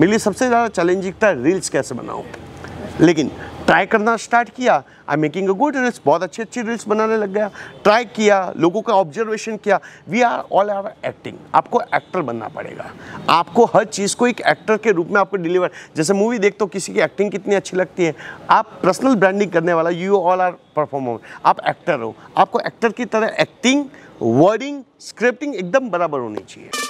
मेरे लिए सबसे ज़्यादा चैलेंजिंग था रील्स कैसे बनाऊँ लेकिन ट्राई करना स्टार्ट किया I making a good reels बहुत अच्छी अच्छी रील्स बनाने लग गया ट्राई किया लोगों का ऑब्जर्वेशन किया we are all are acting आपको एक्टर बनना पड़ेगा आपको हर चीज़ को एक एक्टर के रूप में आपको डिलीवर जैसे मूवी देखते हो किसी की एक्टिंग कितनी अच्छी लगती है आप पर्सनल ब्रांडिंग करने वाला यू ऑल आर परफॉर्मर आप एक्टर हो आपको एक्टर की तरह एक्टिंग वर्डिंग स्क्रिप्टिंग एकदम बराबर होनी चाहिए